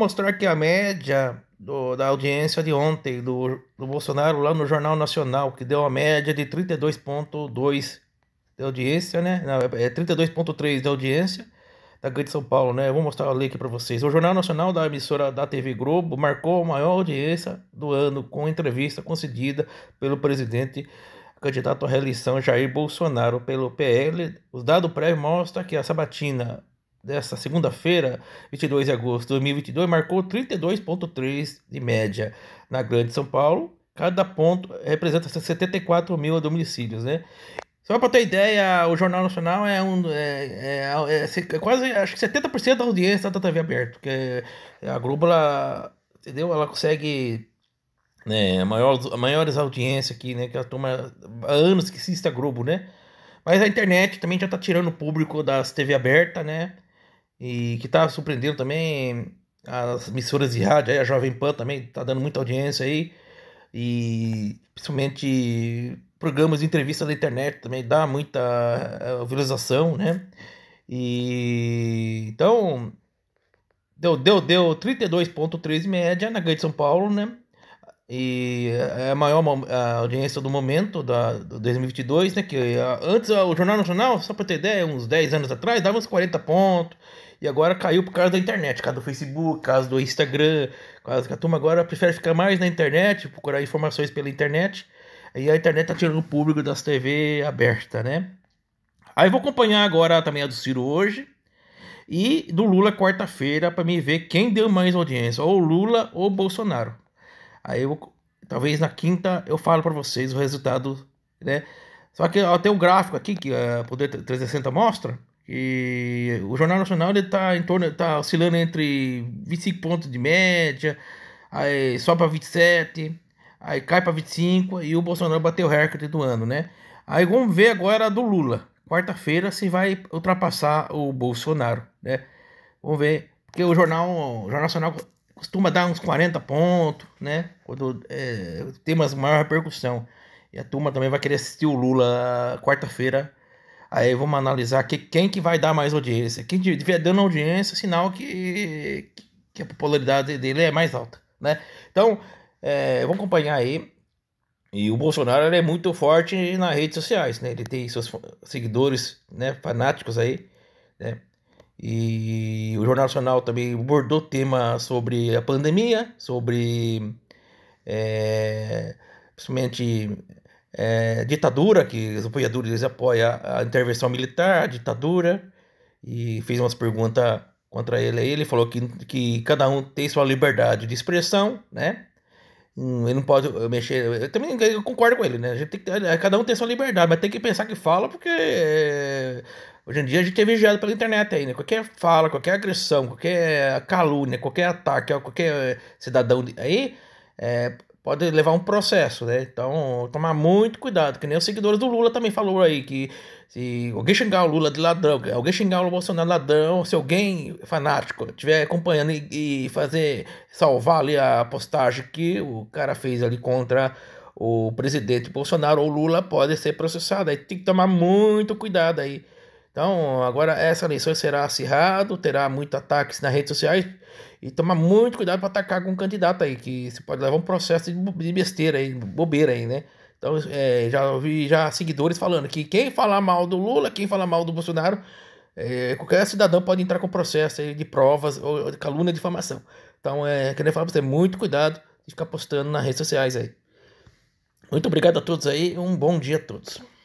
mostrar que a média do, da audiência de ontem do, do Bolsonaro lá no Jornal Nacional, que deu uma média de 32,2 de audiência, né? Não, é 32,3 é de audiência da Grande de São Paulo, né? Eu vou mostrar a lei aqui para vocês. O Jornal Nacional da emissora da TV Globo marcou a maior audiência do ano com entrevista concedida pelo presidente candidato à reeleição Jair Bolsonaro pelo PL. Os dados prévios mostram que a sabatina dessa segunda-feira, 22 de agosto de 2022, marcou 32,3 de média na Grande São Paulo. Cada ponto representa 74 mil domicílios, né? Só para ter ideia, o Jornal Nacional é um é, é, é, é quase acho que 70% da audiência da TV aberta, porque a Globo ela, entendeu? Ela consegue né, maior, maiores audiências aqui, né? Que ela toma há anos que assiste a Globo, né? Mas a internet também já está tirando o público das TV aberta, né? e que está surpreendendo também as emissoras de rádio, a Jovem Pan também está dando muita audiência aí, e principalmente programas de entrevista da internet também dá muita eh, visualização, né? E então deu deu deu 32.3 média na Grande São Paulo, né? e é a maior a audiência do momento da do 2022, né? Que antes o Jornal Nacional, só para ter ideia, uns 10 anos atrás dava uns 40 pontos e agora caiu por causa da internet, por causa do Facebook, por causa do Instagram, quase causa que a turma agora prefere ficar mais na internet, procurar informações pela internet. E a internet tá tirando o público das TV aberta, né? Aí vou acompanhar agora também a do Ciro hoje e do Lula quarta-feira para me ver quem deu mais audiência, ou Lula ou Bolsonaro. Aí eu, talvez na quinta eu falo para vocês o resultado, né? Só que ó, tem um gráfico aqui que a eh, Poder 360 mostra e o Jornal Nacional ele tá em torno, tá oscilando entre 25 pontos de média, aí só para 27, aí cai para 25 e o Bolsonaro bateu o recorde do ano, né? Aí vamos ver agora a do Lula. Quarta-feira se vai ultrapassar o Bolsonaro, né? Vamos ver, porque o jornal, o jornal Nacional costuma dar uns 40 pontos, né? Quando é, tem uma maior repercussão. E a turma também vai querer assistir o Lula quarta-feira. Aí vamos analisar que, quem que vai dar mais audiência. Quem tiver dando audiência, sinal que, que a popularidade dele é mais alta, né? Então, é, vamos acompanhar aí. E o Bolsonaro é muito forte nas redes sociais, né? Ele tem seus seguidores, né, fanáticos aí, né? E o Jornal Nacional também abordou tema sobre a pandemia, sobre é, principalmente é, ditadura, que os apoiadores apoiam a intervenção militar, a ditadura, e fez umas perguntas contra ele. Ele falou que, que cada um tem sua liberdade de expressão, né? Hum, ele não pode eh, mexer. Eu também eu concordo com ele, né? A gente tem que, cada um tem sua liberdade, mas tem que pensar que fala, porque eh, hoje em dia a gente é vigiado pela internet aí, né? Qualquer fala, qualquer agressão, qualquer calúnia, qualquer ataque qualquer eh, cidadão aí, é, pode levar um processo, né? Então, tomar muito cuidado, que nem os seguidores do Lula também falou aí que se alguém xingar o Lula de ladrão, alguém xingar o Bolsonaro de ladrão, se alguém fanático estiver acompanhando e, e, fazer salvar ali a postagem que o cara fez ali contra o presidente Bolsonaro ou Lula, pode ser processado. Aí tem que tomar muito cuidado aí. Então, agora essa eleição será acirrada, terá muitos ataques nas redes sociais e tomar muito cuidado para atacar algum candidato aí, que você pode levar um processo de besteira aí, bobeira aí, né? Então, é, já ouvi já seguidores falando que quem falar mal do Lula, quem falar mal do Bolsonaro, é, qualquer cidadão pode entrar com processo de provas ou de calúnia de difamação. Então, é, queria falar para você, muito cuidado de ficar postando nas redes sociais aí. Muito obrigado a todos aí, um bom dia a todos.